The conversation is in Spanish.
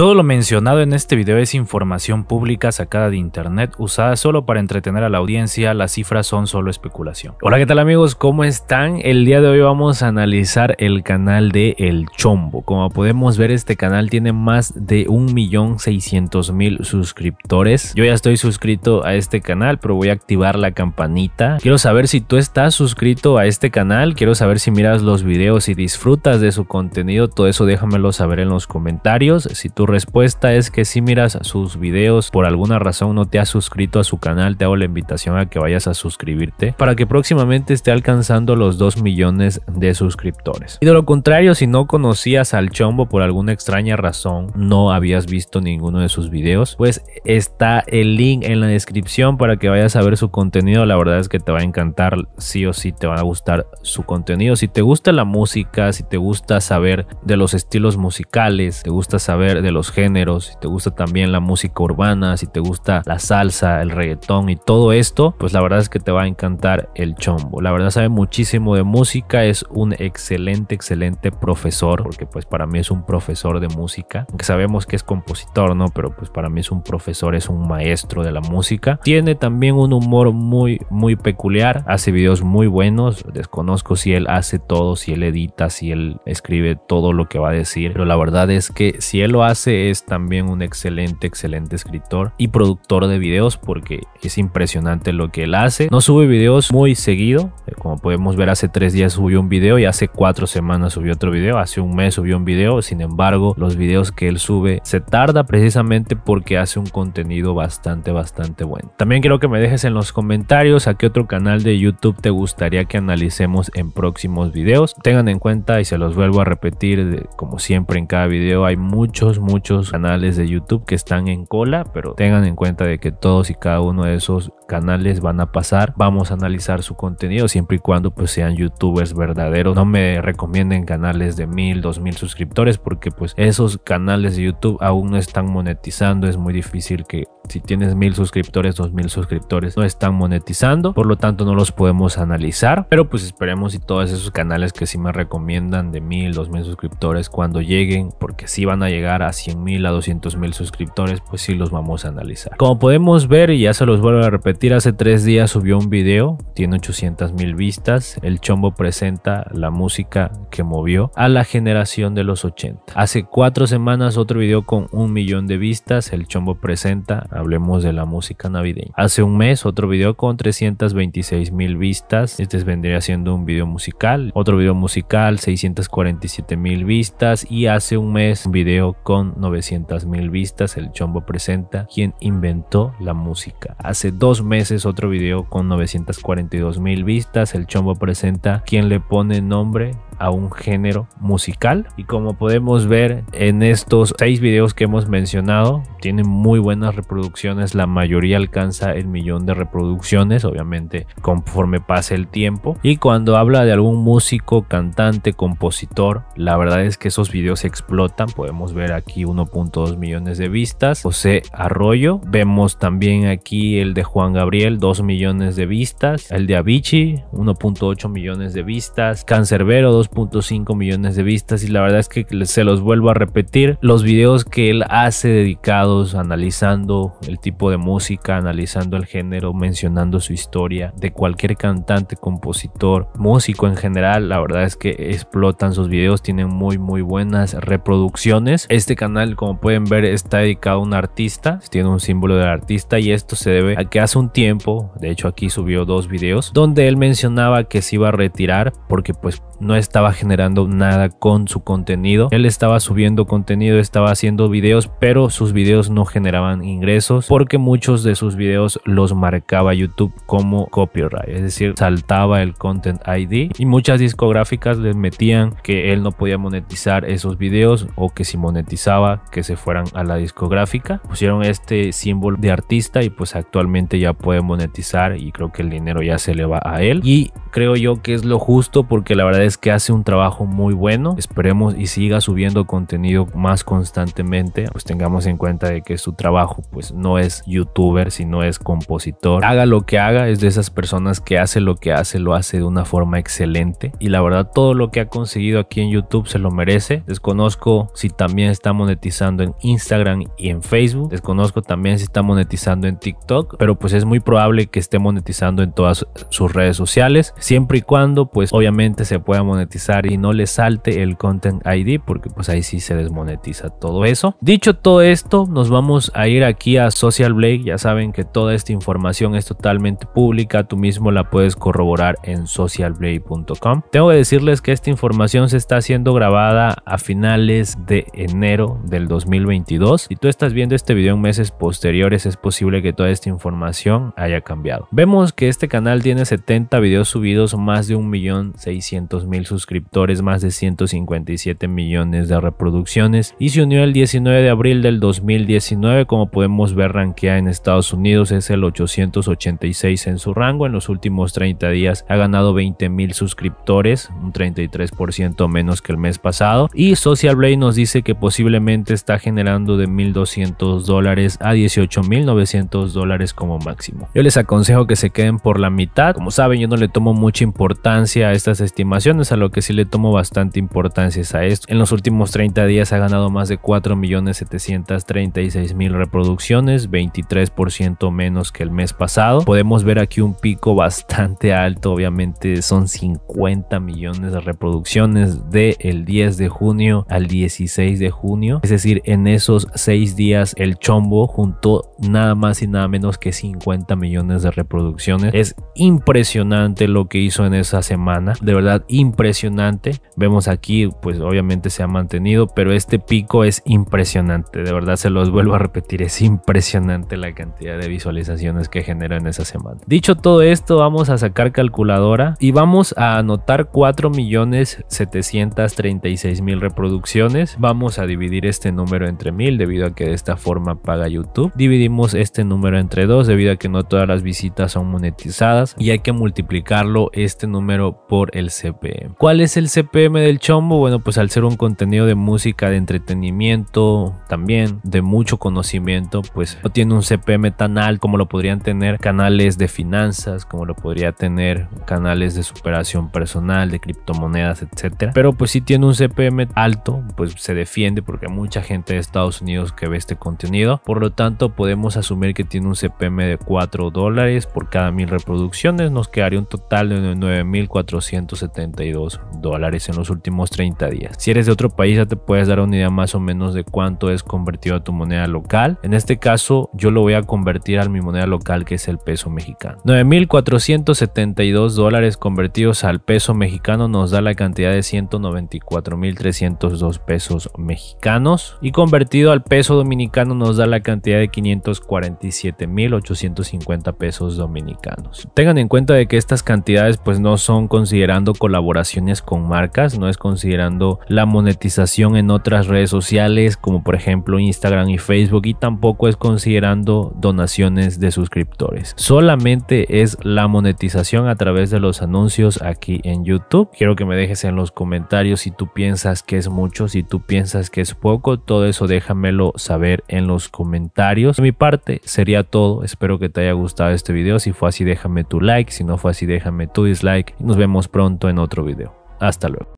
Todo lo mencionado en este video es información pública sacada de internet usada solo para entretener a la audiencia, las cifras son solo especulación. Hola, ¿qué tal amigos? ¿Cómo están? El día de hoy vamos a analizar el canal de El Chombo. Como podemos ver, este canal tiene más de 1.600.000 suscriptores. Yo ya estoy suscrito a este canal, pero voy a activar la campanita. Quiero saber si tú estás suscrito a este canal, quiero saber si miras los videos y disfrutas de su contenido, todo eso déjamelo saber en los comentarios. Si tú respuesta es que si miras sus videos, por alguna razón no te has suscrito a su canal, te hago la invitación a que vayas a suscribirte para que próximamente esté alcanzando los 2 millones de suscriptores. Y de lo contrario, si no conocías al Chombo por alguna extraña razón, no habías visto ninguno de sus videos, pues está el link en la descripción para que vayas a ver su contenido. La verdad es que te va a encantar, sí o sí te va a gustar su contenido. Si te gusta la música, si te gusta saber de los estilos musicales, te gusta saber de los géneros, si te gusta también la música urbana, si te gusta la salsa, el reggaetón y todo esto, pues la verdad es que te va a encantar el chombo. La verdad sabe muchísimo de música, es un excelente, excelente profesor, porque pues para mí es un profesor de música, aunque sabemos que es compositor, ¿no? Pero pues para mí es un profesor, es un maestro de la música. Tiene también un humor muy, muy peculiar, hace videos muy buenos, desconozco si él hace todo, si él edita, si él escribe todo lo que va a decir, pero la verdad es que si él lo hace, es también un excelente, excelente escritor y productor de videos porque es impresionante lo que él hace. No sube videos muy seguido, como podemos ver, hace tres días subió un video y hace cuatro semanas subió otro video, hace un mes subió un video. Sin embargo, los videos que él sube se tarda precisamente porque hace un contenido bastante, bastante bueno. También quiero que me dejes en los comentarios a qué otro canal de YouTube te gustaría que analicemos en próximos videos. Tengan en cuenta y se los vuelvo a repetir, como siempre en cada video, hay muchos, muchos canales de YouTube que están en cola, pero tengan en cuenta de que todos y cada uno de esos canales van a pasar. Vamos a analizar su contenido siempre y cuando pues sean youtubers verdaderos. No me recomienden canales de mil, dos mil suscriptores porque pues esos canales de YouTube aún no están monetizando. Es muy difícil que si tienes mil suscriptores, dos mil suscriptores, no están monetizando, por lo tanto no los podemos analizar, pero pues esperemos y todos esos canales que sí me recomiendan de mil, dos mil suscriptores cuando lleguen, porque si van a llegar a 100 mil, a 200 mil suscriptores, pues sí los vamos a analizar. Como podemos ver, y ya se los vuelvo a repetir, hace tres días subió un video, tiene 800 mil vistas, el chombo presenta la música que movió a la generación de los 80. Hace cuatro semanas otro video con un millón de vistas, el chombo presenta hablemos de la música navideña. Hace un mes otro video con 326 mil vistas, este vendría siendo un video musical, otro video musical 647 mil vistas y hace un mes un video con 900 mil vistas, el Chombo presenta quien inventó la música. Hace dos meses otro video con 942 mil vistas, el Chombo presenta quien le pone nombre a un género musical. Y como podemos ver en estos seis videos que hemos mencionado, tienen muy buenas reproducciones. La mayoría alcanza el millón de reproducciones, obviamente conforme pase el tiempo. Y cuando habla de algún músico, cantante, compositor, la verdad es que esos videos explotan. Podemos ver aquí 1.2 millones de vistas. José Arroyo. Vemos también aquí el de Juan Gabriel, 2 millones de vistas. El de Avicii, 1.8 millones de vistas. Cancerbero, 5 millones de vistas y la verdad es que se los vuelvo a repetir, los videos que él hace dedicados analizando el tipo de música, analizando el género, mencionando su historia de cualquier cantante, compositor, músico en general, la verdad es que explotan sus videos, tienen muy muy buenas reproducciones. Este canal, como pueden ver, está dedicado a un artista, tiene un símbolo del artista y esto se debe a que hace un tiempo, de hecho aquí subió dos videos donde él mencionaba que se iba a retirar porque pues no está generando nada con su contenido. Él estaba subiendo contenido, estaba haciendo videos, pero sus videos no generaban ingresos porque muchos de sus videos los marcaba YouTube como copyright, es decir, saltaba el Content ID y muchas discográficas les metían que él no podía monetizar esos videos o que si monetizaba que se fueran a la discográfica. Pusieron este símbolo de artista y pues actualmente ya puede monetizar y creo que el dinero ya se le va a él y creo yo que es lo justo porque la verdad es que hace un trabajo muy bueno. Esperemos y siga subiendo contenido más constantemente. Pues tengamos en cuenta de que su trabajo pues no es youtuber, sino es compositor. Haga lo que haga, es de esas personas que hace lo que hace, lo hace de una forma excelente. Y la verdad todo lo que ha conseguido aquí en YouTube se lo merece. Desconozco si también está monetizando en Instagram y en Facebook. Desconozco también si está monetizando en TikTok, pero pues es muy probable que esté monetizando en todas sus redes sociales siempre y cuando pues obviamente se pueda monetizar y no le salte el Content ID porque pues ahí sí se desmonetiza todo eso. Dicho todo esto, nos vamos a ir aquí a Social Blade, ya saben que toda esta información es totalmente pública, tú mismo la puedes corroborar en socialblade.com. Tengo que decirles que esta información se está siendo grabada a finales de enero del 2022. Si tú estás viendo este video en meses posteriores, es posible que toda esta información haya cambiado. Vemos que este canal tiene 70 videos subidos más de 1.600.000 suscriptores, más de 157 millones de reproducciones y se unió el 19 de abril del 2019. Como podemos ver, ranquea en Estados Unidos es el 886 en su rango. En los últimos 30 días ha ganado 20.000 suscriptores, un 33% menos que el mes pasado. Y Social Blade nos dice que posiblemente está generando de 1.200 dólares a 18.900 dólares como máximo. Yo les aconsejo que se queden por la mitad. Como saben, yo no le tomo mucha importancia a estas estimaciones, a lo que sí le tomo bastante importancia es a esto. En los últimos 30 días ha ganado más de 4.736.000 reproducciones, 23% menos que el mes pasado. Podemos ver aquí un pico bastante alto, obviamente son 50 millones de reproducciones de el 10 de junio al 16 de junio. Es decir, en esos 6 días el chombo juntó nada más y nada menos que 50 millones de reproducciones. Es impresionante lo que hizo en esa semana. De verdad impresionante. Vemos aquí, pues obviamente se ha mantenido, pero este pico es impresionante. De verdad se los vuelvo a repetir, es impresionante la cantidad de visualizaciones que genera en esa semana. Dicho todo esto, vamos a sacar calculadora y vamos a anotar 4.736.000 reproducciones. Vamos a dividir este número entre mil debido a que de esta forma paga YouTube. Dividimos este número entre dos debido a que no todas las visitas son monetizadas y hay que multiplicarlo este número por el CPM. ¿Cuál es el CPM del chombo? Bueno, pues al ser un contenido de música, de entretenimiento, también de mucho conocimiento, pues no tiene un CPM tan alto como lo podrían tener canales de finanzas, como lo podría tener canales de superación personal, de criptomonedas, etcétera. Pero pues si tiene un CPM alto, pues se defiende porque hay mucha gente de Estados Unidos que ve este contenido. Por lo tanto, podemos asumir que tiene un CPM de 4 dólares por cada mil reproducciones. Nos quedaría un total de 9.472 dólares en los últimos 30 días. Si eres de otro país ya te puedes dar una idea más o menos de cuánto es convertido a tu moneda local. En este caso yo lo voy a convertir a mi moneda local que es el peso mexicano. 9.472 dólares convertidos al peso mexicano nos da la cantidad de 194.302 pesos mexicanos y convertido al peso dominicano nos da la cantidad de 547.850 pesos dominicanos. Tengan en cuenta de que estas cantidades pues no son considerando colaboraciones con marcas, no es considerando la monetización en otras redes sociales como por ejemplo Instagram y Facebook y tampoco es considerando donaciones de suscriptores. Solamente es la monetización a través de los anuncios aquí en YouTube. Quiero que me dejes en los comentarios si tú piensas que es mucho, si tú piensas que es poco, todo eso déjamelo saber en los comentarios. De mi parte sería todo, espero que te haya gustado este video, si fue así déjame tu like, si no fue así déjame tu dislike y nos vemos pronto en otro video. Hasta luego.